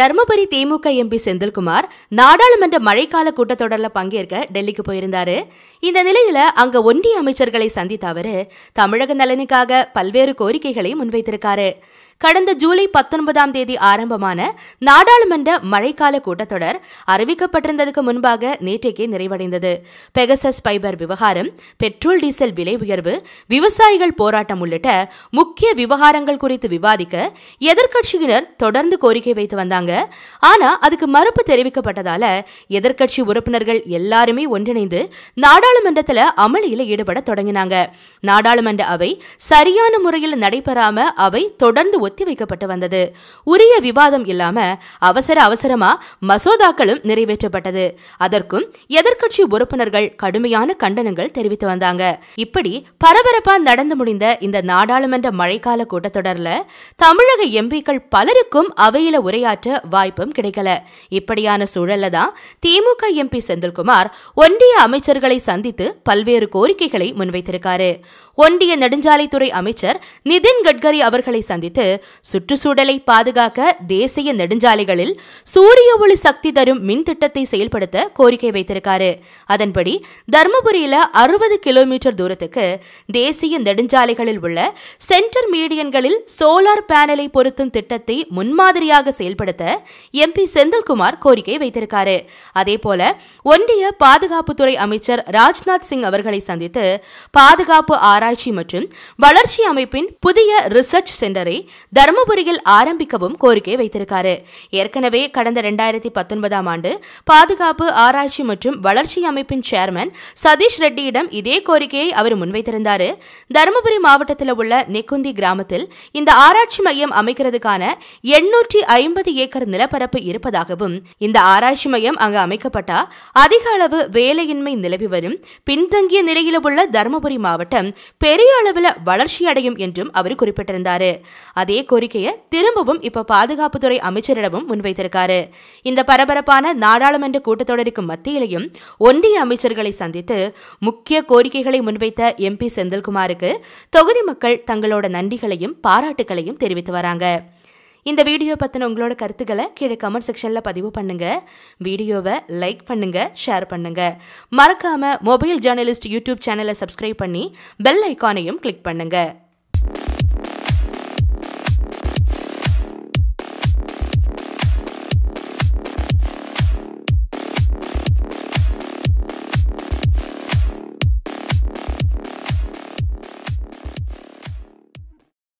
தருமபுரி திமுக MP Senthilkumar நாடாளுமன்ற மழைக்கால கூட்டத்தொடரில் பங்கேற்க டெல்லிக்கு போயிருந்தாரு இந்த நிலையில அங்க ஒன்றிய அமைச்சர்களை சந்தித்த அவரு தமிழக நலனுக்காக பல்வேறு கோரிக்கைகளை முன்வைத்திருக்காரு கடந்த ஜூலை பத்தொன்பதாம் தேதி ஆரம்பமான நாடாளுமன்ற மழைக்கால கூட்டத்தொடர் அறிவிக்கப்பட்டிருந்ததுக்கு முன்பாக நேற்றைக்கே நிறைவடைந்தது பெகசஸ் பைபர் விவகாரம் பெட்ரோல் டீசல் விலை உயர்வு விவசாயிகள் போராட்டம் உள்ளிட்ட முக்கிய விவகாரங்கள் குறித்து விவாதிக்க எதிர்க்கட்சியினர் தொடர்ந்து கோரிக்கை வைத்து வந்தாங்க வந்தாங்க ஆனா அதுக்கு மறுப்பு தெரிவிக்கப்பட்டதால எதிர்கட்சி உறுப்பினர்கள் எல்லாருமே ஒன்றிணைந்து நாடாளுமன்றத்தில் அமளியில் ஈடுபட தொடங்கினாங்க நாடாளுமன்ற அவை சரியான முறையில் நடைபெறாம அவை தொடர்ந்து ஒத்திவைக்கப்பட்டு வந்தது உரிய விவாதம் இல்லாம அவசர அவசரமா மசோதாக்களும் நிறைவேற்றப்பட்டது அதற்கும் எதிர்கட்சி உறுப்பினர்கள் கடுமையான கண்டனங்கள் தெரிவித்து வந்தாங்க இப்படி பரபரப்பா நடந்து முடிந்த இந்த நாடாளுமன்ற மழைக்கால கூட்டத்தொடர்ல தமிழக எம்பிக்கள் பலருக்கும் அவையில உரையாற்ற வாய்ப்பும் கிடைக்கல இப்படியான சூழல்ல தான் திமுக எம்பி செந்தில்குமார் ஒன்றிய அமைச்சர்களை சந்தித்து பல்வேறு கோரிக்கைகளை முன்வைத்திருக்காரு ஒன்றிய நெடுஞ்சாலைத்துறை அமைச்சர் நிதின் கட்கரி அவர்களை சந்தித்து சுற்றுச்சூழலை பாதுகாக்க தேசிய நெடுஞ்சாலைகளில் சூரிய ஒளி சக்தி தரும் மின் திட்டத்தை செயல்படுத்த கோரிக்கை வைத்திருக்காரு அதன்படி தருமபுரியில அறுபது கிலோமீட்டர் தூரத்துக்கு தேசிய நெடுஞ்சாலைகளில் உள்ள சென்டர் மீடியன்களில் சோலார் பேனலை பொருத்தும் திட்டத்தை முன்மாதிரியாக செயல்படுத்த எம்பி செந்தில்குமார் கோரிக்கை வைத்திருக்காரு அதே போல ஒன்றிய பாதுகாப்புத்துறை அமைச்சர் ராஜ்நாத் சிங் அவர்களை சந்தித்து பாதுகாப்பு ஆராய்ச்சி ஆராய்ச்சி மற்றும் வளர்ச்சி அமைப்பின் புதிய ரிசர்ச் சென்டரை தருமபுரியில் ஆரம்பிக்கவும் கோரிக்கை வைத்திருக்காரு ஏற்கனவே கடந்த இரண்டாயிரத்தி பத்தொன்பதாம் ஆண்டு பாதுகாப்பு ஆராய்ச்சி மற்றும் வளர்ச்சி அமைப்பின் சேர்மன் சதீஷ் ரெட்டியிடம் இதே கோரிக்கையை அவர் முன்வைத்திருந்தார் தருமபுரி மாவட்டத்தில் உள்ள நெக்குந்தி கிராமத்தில் இந்த ஆராய்ச்சி மையம் அமைக்கிறதுக்கான எண்ணூற்றி ஐம்பது ஏக்கர் நிலப்பரப்பு இருப்பதாகவும் இந்த ஆராய்ச்சி மையம் அங்கு அமைக்கப்பட்டால் அதிக அளவு வேலையின்மை நிலவி வரும் பின்தங்கிய நிலையில் உள்ள தருமபுரி மாவட்டம் பெரிய அளவில் வளர்ச்சி அடையும் என்றும் அவர் குறிப்பிட்டிருந்தார் அதே கோரிக்கையை திரும்பவும் இப்போ பாதுகாப்புத்துறை அமைச்சரிடமும் முன்வைத்திருக்காரு இந்த பரபரப்பான நாடாளுமன்ற கூட்டத்தொடருக்கு மத்தியிலையும் ஒன்றிய அமைச்சர்களை சந்தித்து முக்கிய கோரிக்கைகளை முன்வைத்த எம்பி செந்தில்குமாருக்கு தொகுதி மக்கள் தங்களோட நன்றிகளையும் பாராட்டுகளையும் தெரிவித்து வராங்க இந்த வீடியோ பற்றின உங்களோட கருத்துக்களை கீழே கமெண்ட் செக்ஷனில் பதிவு பண்ணுங்கள் வீடியோவை லைக் பண்ணுங்கள் ஷேர் பண்ணுங்கள் மறக்காமல் மொபைல் ஜேர்னலிஸ்ட் யூடியூப் சேனலை சப்ஸ்கிரைப் பண்ணி பெல் ஐக்கானையும் கிளிக் பண்ணுங்கள்